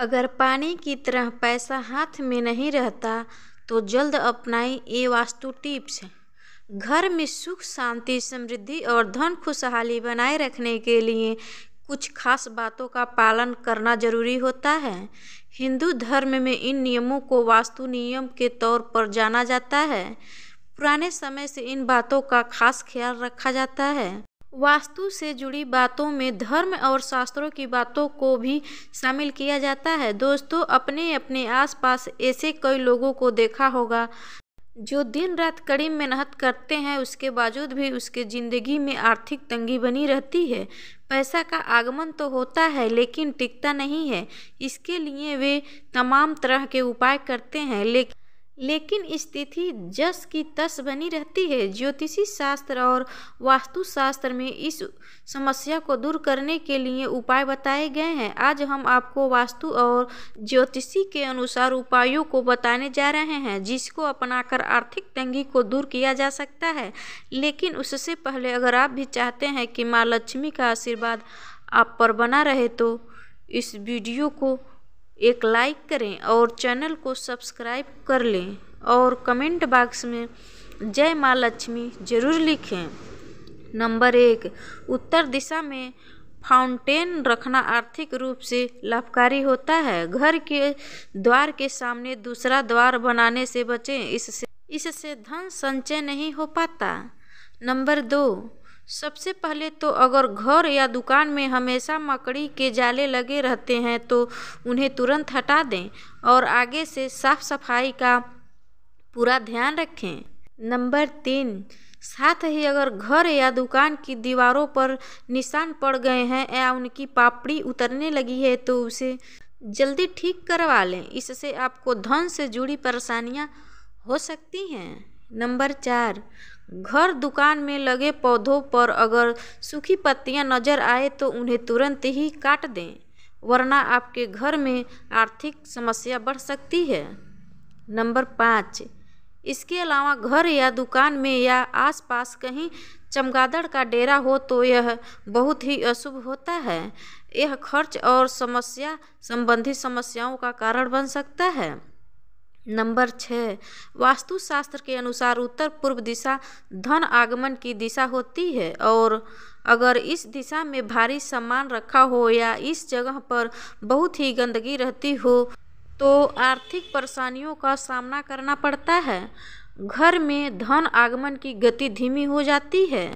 अगर पानी की तरह पैसा हाथ में नहीं रहता तो जल्द अपनाएं ये वास्तु टिप्स घर में सुख शांति समृद्धि और धन खुशहाली बनाए रखने के लिए कुछ खास बातों का पालन करना जरूरी होता है हिंदू धर्म में इन नियमों को वास्तु नियम के तौर पर जाना जाता है पुराने समय से इन बातों का खास ख्याल रखा जाता है वास्तु से जुड़ी बातों में धर्म और शास्त्रों की बातों को भी शामिल किया जाता है दोस्तों अपने अपने आसपास ऐसे कई लोगों को देखा होगा जो दिन रात कड़ी मेहनत करते हैं उसके बावजूद भी उसके ज़िंदगी में आर्थिक तंगी बनी रहती है पैसा का आगमन तो होता है लेकिन टिकता नहीं है इसके लिए वे तमाम तरह के उपाय करते हैं लेकिन लेकिन स्थिति जस की तस बनी रहती है ज्योतिषी शास्त्र और वास्तुशास्त्र में इस समस्या को दूर करने के लिए उपाय बताए गए हैं आज हम आपको वास्तु और ज्योतिषी के अनुसार उपायों को बताने जा रहे हैं जिसको अपनाकर आर्थिक तंगी को दूर किया जा सकता है लेकिन उससे पहले अगर आप भी चाहते हैं कि माँ लक्ष्मी का आशीर्वाद आप पर बना रहे तो इस वीडियो को एक लाइक करें और चैनल को सब्सक्राइब कर लें और कमेंट बॉक्स में जय माँ लक्ष्मी ज़रूर लिखें नंबर एक उत्तर दिशा में फाउंटेन रखना आर्थिक रूप से लाभकारी होता है घर के द्वार के सामने दूसरा द्वार बनाने से बचें इससे इससे धन संचय नहीं हो पाता नंबर दो सबसे पहले तो अगर घर या दुकान में हमेशा मकड़ी के जाले लगे रहते हैं तो उन्हें तुरंत हटा दें और आगे से साफ सफाई का पूरा ध्यान रखें नंबर तीन साथ ही अगर घर या दुकान की दीवारों पर निशान पड़ गए हैं या उनकी पापड़ी उतरने लगी है तो उसे जल्दी ठीक करवा लें इससे आपको धन से जुड़ी परेशानियां हो सकती हैं नंबर चार घर दुकान में लगे पौधों पर अगर सूखी पत्तियां नजर आए तो उन्हें तुरंत ही काट दें वरना आपके घर में आर्थिक समस्या बढ़ सकती है नंबर पाँच इसके अलावा घर या दुकान में या आसपास कहीं चमगादड़ का डेरा हो तो यह बहुत ही अशुभ होता है यह खर्च और समस्या संबंधी समस्याओं का कारण बन सकता है नंबर छः वास्तुशास्त्र के अनुसार उत्तर पूर्व दिशा धन आगमन की दिशा होती है और अगर इस दिशा में भारी सामान रखा हो या इस जगह पर बहुत ही गंदगी रहती हो तो आर्थिक परेशानियों का सामना करना पड़ता है घर में धन आगमन की गति धीमी हो जाती है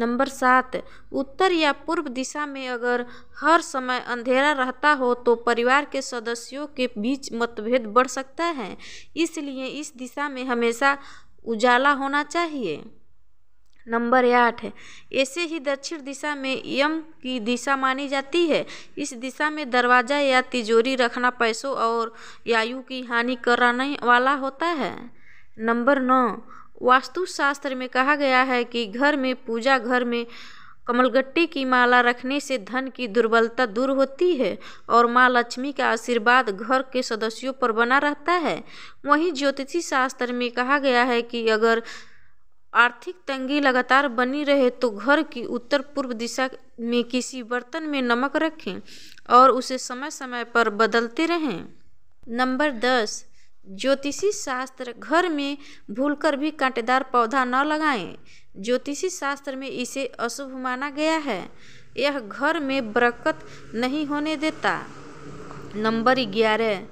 नंबर सात उत्तर या पूर्व दिशा में अगर हर समय अंधेरा रहता हो तो परिवार के सदस्यों के बीच मतभेद बढ़ सकता है इसलिए इस दिशा में हमेशा उजाला होना चाहिए नंबर आठ ऐसे ही दक्षिण दिशा में यम की दिशा मानी जाती है इस दिशा में दरवाज़ा या तिजोरी रखना पैसों और आयु की हानि कराने वाला होता है नंबर नौ वास्तुशास्त्र में कहा गया है कि घर में पूजा घर में कमलगट्टी की माला रखने से धन की दुर्बलता दूर होती है और माँ लक्ष्मी का आशीर्वाद घर के सदस्यों पर बना रहता है वहीं ज्योतिषी शास्त्र में कहा गया है कि अगर आर्थिक तंगी लगातार बनी रहे तो घर की उत्तर पूर्व दिशा में किसी बर्तन में नमक रखें और उसे समय समय पर बदलते रहें नंबर दस ज्योतिषी शास्त्र घर में भूलकर भी कांटेदार पौधा न लगाएं ज्योतिषी शास्त्र में इसे अशुभ माना गया है यह घर में बरकत नहीं होने देता नंबर ग्यारह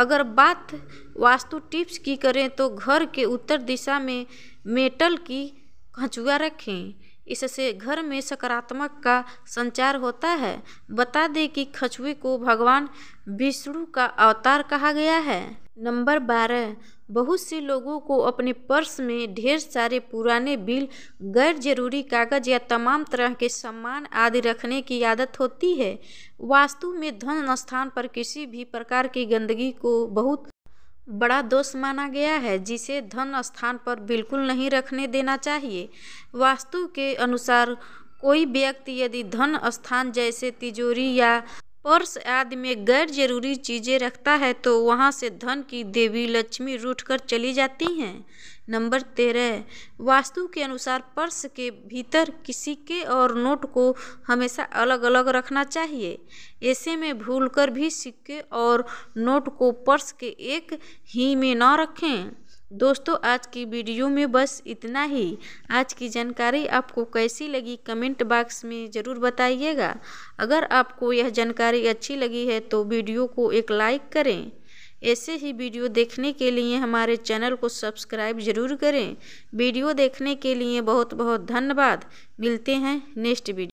अगर बात वास्तु टिप्स की करें तो घर के उत्तर दिशा में मेटल की खचुआ रखें इससे घर में सकारात्मक का संचार होता है बता दें कि खचुए को भगवान विष्णु का अवतार कहा गया है नंबर बारह बहुत से लोगों को अपने पर्स में ढेर सारे पुराने बिल गैर जरूरी कागज या तमाम तरह के सामान आदि रखने की आदत होती है वास्तु में धन स्थान पर किसी भी प्रकार की गंदगी को बहुत बड़ा दोष माना गया है जिसे धन स्थान पर बिल्कुल नहीं रखने देना चाहिए वास्तु के अनुसार कोई व्यक्ति यदि धन स्थान जैसे तिजोरी या पर्स आदि में गैर जरूरी चीजें रखता है तो वहाँ से धन की देवी लक्ष्मी रूठकर चली जाती हैं नंबर तेरह वास्तु के अनुसार पर्स के भीतर किसी के और नोट को हमेशा अलग अलग रखना चाहिए ऐसे में भूलकर भी सिक्के और नोट को पर्स के एक ही में न रखें दोस्तों आज की वीडियो में बस इतना ही आज की जानकारी आपको कैसी लगी कमेंट बॉक्स में ज़रूर बताइएगा अगर आपको यह जानकारी अच्छी लगी है तो वीडियो को एक लाइक करें ऐसे ही वीडियो देखने के लिए हमारे चैनल को सब्सक्राइब ज़रूर करें वीडियो देखने के लिए बहुत बहुत धन्यवाद मिलते हैं नेक्स्ट वीडियो